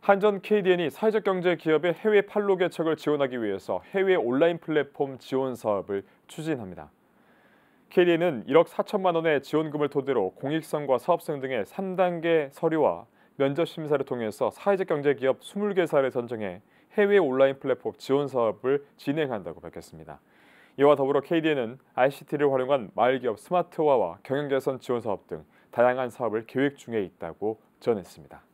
한전 KDN이 사회적 경제 기업의 해외 판로 개척을 지원하기 위해서 해외 온라인 플랫폼 지원 사업을 추진합니다. KDN은 1억 4천만 원의 지원금을 토대로 공익성과 사업성 등의 3단계 서류와 면접 심사를 통해서 사회적 경제 기업 20개사를 선정해 해외 온라인 플랫폼 지원 사업을 진행한다고 밝혔습니다. 이와 더불어 KDN은 ICT를 활용한 마을기업 스마트화와 경영개선 지원 사업 등 다양한 사업을 계획 중에 있다고 전했습니다.